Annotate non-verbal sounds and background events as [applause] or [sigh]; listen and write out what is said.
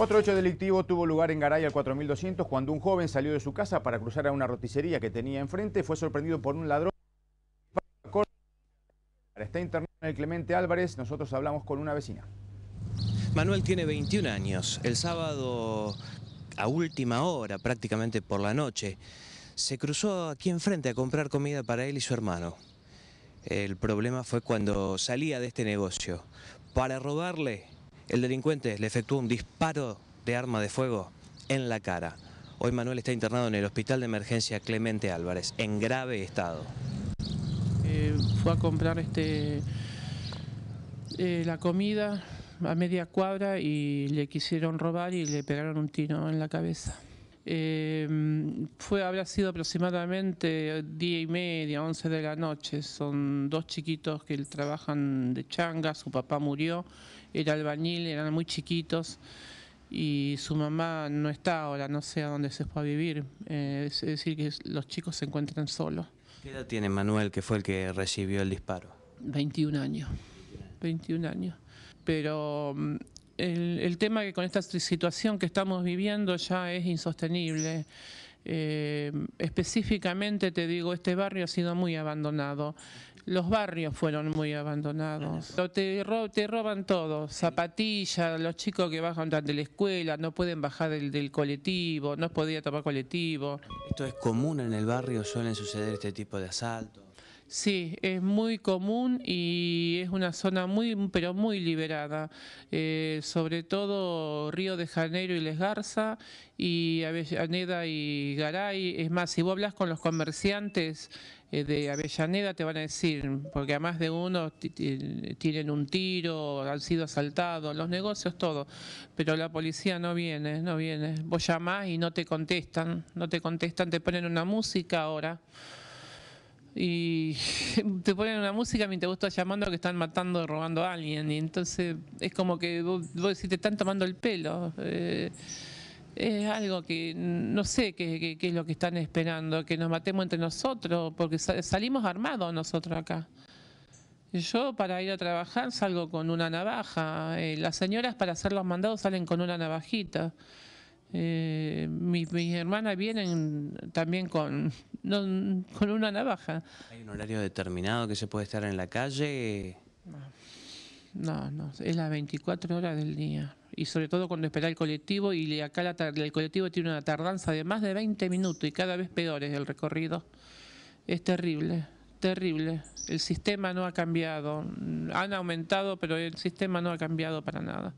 Otro hecho delictivo tuvo lugar en Garay al 4200 cuando un joven salió de su casa para cruzar a una roticería que tenía enfrente. Fue sorprendido por un ladrón. Está internado en el Clemente Álvarez. Nosotros hablamos con una vecina. Manuel tiene 21 años. El sábado a última hora, prácticamente por la noche, se cruzó aquí enfrente a comprar comida para él y su hermano. El problema fue cuando salía de este negocio. Para robarle el delincuente le efectuó un disparo de arma de fuego en la cara. Hoy Manuel está internado en el Hospital de Emergencia Clemente Álvarez, en grave estado. Eh, fue a comprar este, eh, la comida a media cuadra y le quisieron robar y le pegaron un tiro en la cabeza. Em, fue, habrá sido aproximadamente día y media, 11 de la noche. Son dos chiquitos que trabajan de changa, su papá murió, era albañil, eran muy chiquitos y su mamá no está ahora, no sé a dónde se fue a vivir. Eh, es decir, que los chicos se encuentran solos. ¿Qué edad tiene Manuel, que fue el que recibió el disparo? 21 años. 21 años. Pero mm, el, el tema que con esta situación que estamos viviendo ya es insostenible. Eh, específicamente te digo, este barrio ha sido muy abandonado. Los barrios fueron muy abandonados. Te, roban todo, zapatillas, los chicos que bajan de la escuela, no pueden bajar del, del colectivo, no podía tomar colectivo. ¿Esto es común en el barrio? ¿Suelen suceder este tipo de asaltos? Sí, es muy común y es una zona muy, pero muy liberada, eh, sobre todo Río de Janeiro y Les Garza y Avellaneda y Garay. Es más, si vos hablas con los comerciantes eh, de Avellaneda te van a decir, porque a más de uno tienen un tiro, han sido asaltados, los negocios, todo, pero la policía no viene, no viene. Vos llamás y no te contestan, no te contestan, te ponen una música ahora y [laughs] te ponen una música a mí te gusta llamando que están matando, robando a alguien. Y entonces es como que vos, decís, te están tomando el pelo. Eh, es algo que no sé qué, es lo que están esperando, que nos matemos entre nosotros, porque salimos armados nosotros acá. Yo para ir a trabajar salgo con una navaja, eh, las señoras para hacer los mandados salen con una navajita. Eh, mis, hermanas vienen también con, con una navaja. ¿Hay un horario determinado que se puede estar en la calle? No, no, es las 24 horas del día. Y sobre todo cuando espera el colectivo, y acá el colectivo tiene una tardanza de más de 20 minutos y cada vez peores es el recorrido. Es terrible, terrible. El sistema no ha cambiado. Han aumentado, pero el sistema no ha cambiado para nada.